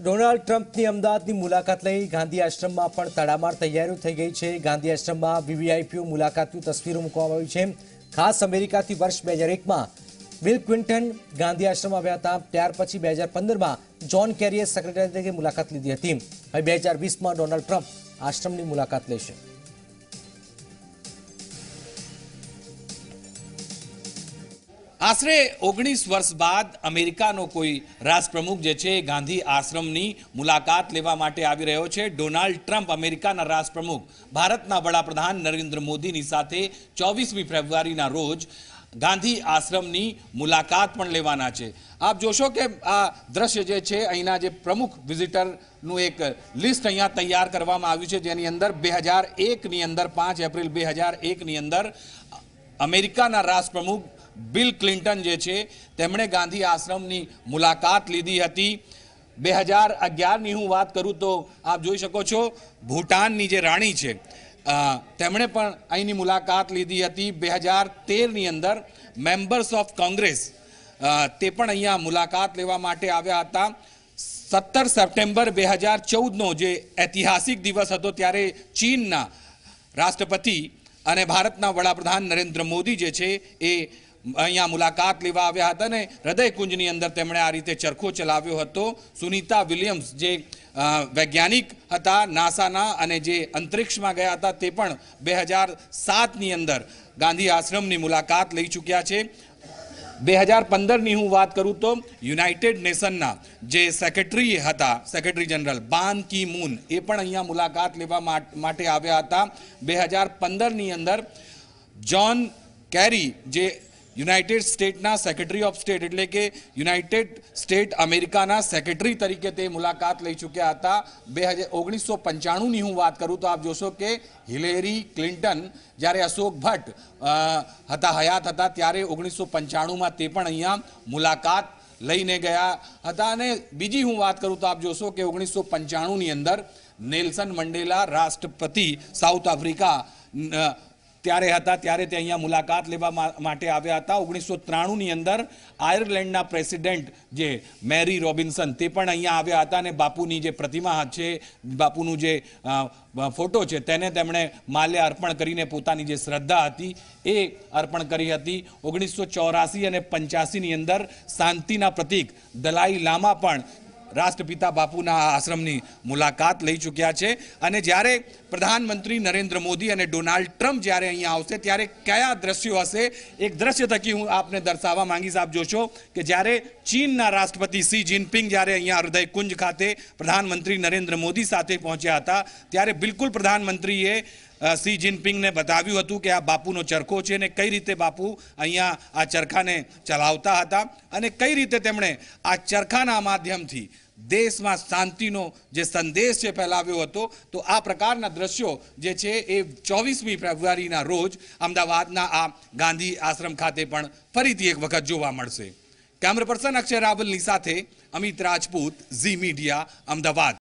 Donald ટ્રમ્પની અમદાવાદની મુલાકાત લઈ ગાંધી આશ્રમમાં પણ તડામાર તૈયારીઓ થઈ ગઈ છે ગાંધી આશ્રમમાં વીવીઆઈપીઓ મુલાકાતની તસવીરો મૂકવામાં આવી છે ખાસ અમેરિકાથી વર્ષ બે હજાર એકમાં બિલ ક્વિન્ટન ગાંધી આશ્રમ આવ્યા હતા ત્યાર પછી બે હજાર પંદરમાં જ્હોન કેરીએ સેક્રેટરી તરીકે મુલાકાત લીધી હતી હવે બે હજાર વીસમાં ડોનાલ્ડ ટ્રમ્પ આશ્રમની મુલાકાત લેશે આશરે ઓગણીસ વર્ષ બાદ અમેરિકાનો કોઈ રાષ્ટ્રપ્રમુખ જે છે ગાંધી આશ્રમની મુલાકાત લેવા માટે આવી રહ્યો છે ડોનાલ્ડ ટ્રમ્પ અમેરિકાના રાષ્ટ્રપ્રમુખ ભારતના વડાપ્રધાન નરેન્દ્ર મોદીની સાથે ચોવીસમી ફેબ્રુઆરીના રોજ ગાંધી આશ્રમની મુલાકાત પણ લેવાના છે આપ જોશો કે આ દ્રશ્ય જે છે અહીંના જે પ્રમુખ વિઝિટરનું એક લિસ્ટ અહીંયા તૈયાર કરવામાં આવ્યું છે જેની અંદર બે હજાર એકની અંદર પાંચ એપ્રિલ બે હજાર એકની અંદર અમેરિકાના રાષ્ટ્રપ્રમુખ બિલ ક્લિન્ટન જે છે તેમણે ગાંધી આશ્રમની મુલાકાત લીધી હતી બે હજાર અગિયારની હું વાત કરું તો આપ જોઈ શકો છો ભૂટાનની જે રાણી છે તેમણે પણ અહીંની મુલાકાત લીધી હતી બે હજાર તેરની અંદર મેમ્બર્સ ઓફ કોંગ્રેસ તે પણ અહીંયા મુલાકાત લેવા માટે આવ્યા હતા સત્તર સપ્ટેમ્બર બે હજાર ચૌદનો જે ઐતિહાસિક દિવસ હતો ત્યારે ચીનના રાષ્ટ્રપતિ અને ભારતના વડાપ્રધાન નરેન્દ્ર મોદી જે છે એ અહીંયા મુલાકાત લેવા આવ્યા હતા અને હૃદયકુંજની અંદર તેમણે આ રીતે ચરખો ચલાવ્યો હતો સુનિતા વિલિયમ્સ જે વૈજ્ઞાનિક હતા નાસાના અને જે અંતરિક્ષમાં ગયા હતા તે પણ બે હજાર સાતની અંદર ગાંધી આશ્રમની મુલાકાત લઈ ચૂક્યા છે બે હજાર પંદરની હું વાત કરું તો યુનાઇટેડ નેશનના જે સેક્રેટરી હતા સેક્રેટરી જનરલ બાન કી મૂન એ પણ અહીંયા મુલાકાત લેવા માટે આવ્યા હતા બે હજાર પંદરની અંદર જ્હોન કેરી જે યુનાઇટેડ સ્ટેટના સેક્રેટરી ઓફ સ્ટેટ એટલે કે યુનાઇટેડ સ્ટેટ અમેરિકાના સેક્રેટરી તરીકે તે મુલાકાત લઈ ચૂક્યા હતા બે હજાર ઓગણીસો પંચાણુંની હું વાત કરું તો આપ જોશો કે હિલેરી ક્લિન્ટન જ્યારે અશોક ભટ્ટ હતા હયાત હતા ત્યારે ઓગણીસો પંચાણુંમાં તે પણ અહીંયા મુલાકાત લઈને ગયા હતા અને બીજી હું વાત કરું તો આપ જોશો કે ઓગણીસો પંચાણુંની અંદર નેલ્સન મંડેલા રાષ્ટ્રપતિ સાઉથ આફ્રિકા ત્યારે હતા ત્યારે તે અહીંયા મુલાકાત લેવા માટે આવ્યા હતા ઓગણીસો ત્રાણુંની અંદર આયર્લેન્ડના પ્રેસિડેન્ટ જે મેરી રોબિન્સન તે પણ અહીંયા આવ્યા હતા અને બાપુની જે પ્રતિમા છે બાપુનું જે ફોટો છે તેને તેમણે માલ્ય અર્પણ કરીને પોતાની જે શ્રદ્ધા હતી એ અર્પણ કરી હતી ઓગણીસો ચોરાસી અને પંચ્યાસીની અંદર શાંતિના પ્રતીક દલાઈ લામા પણ રાષ્ટ્રપિતા બાપુના આશ્રમની મુલાકાત લઈ ચૂક્યા છે અને જ્યારે પ્રધાનમંત્રી નરેન્દ્ર મોદી અને ડોનાલ્ડ ટ્રમ્પ જ્યારે અહીંયા આવશે ત્યારે કયા દ્રશ્યો હશે એક દ્રશ્ય થકી હું આપને દર્શાવવા માંગીશ આપ જોશો કે જ્યારે ચીનના રાષ્ટ્રપતિ સી જિનપિંગ જ્યારે અહીંયા હૃદય કુંજ ખાતે પ્રધાનમંત્રી નરેન્દ્ર મોદી સાથે પહોંચ્યા હતા ત્યારે બિલકુલ પ્રધાનમંત્રીએ સી જિનપિંગને બતાવ્યું હતું કે આ બાપુનો ચરખો છે અને કઈ રીતે બાપુ અહીંયા આ ચરખાને ચલાવતા હતા અને કઈ રીતે તેમણે આ ચરખાના માધ્યમથી દેશમાં શાંતિનો જે સંદેશ છે ફેલાવ્યો હતો તો આ પ્રકારના દ્રશ્યો જે છે એ ચોવીસમી ફેબ્રુઆરીના રોજ અમદાવાદના આ ગાંધી આશ્રમ ખાતે પણ ફરીથી એક વખત જોવા મળશે કેમેરા પર્સન અક્ષય રાવલની સાથે અમિત રાજપૂત ઝી મીડિયા અમદાવાદ